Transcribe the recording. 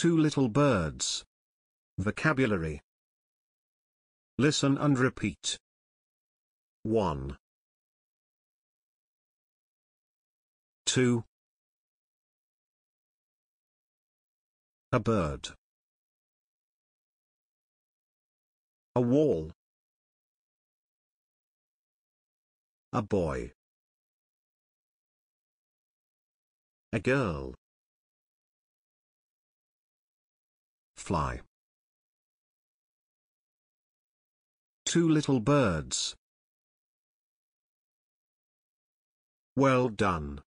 Two Little Birds. Vocabulary. Listen and repeat. 1. 2. A bird. A wall. A boy. A girl. fly. Two little birds. Well done.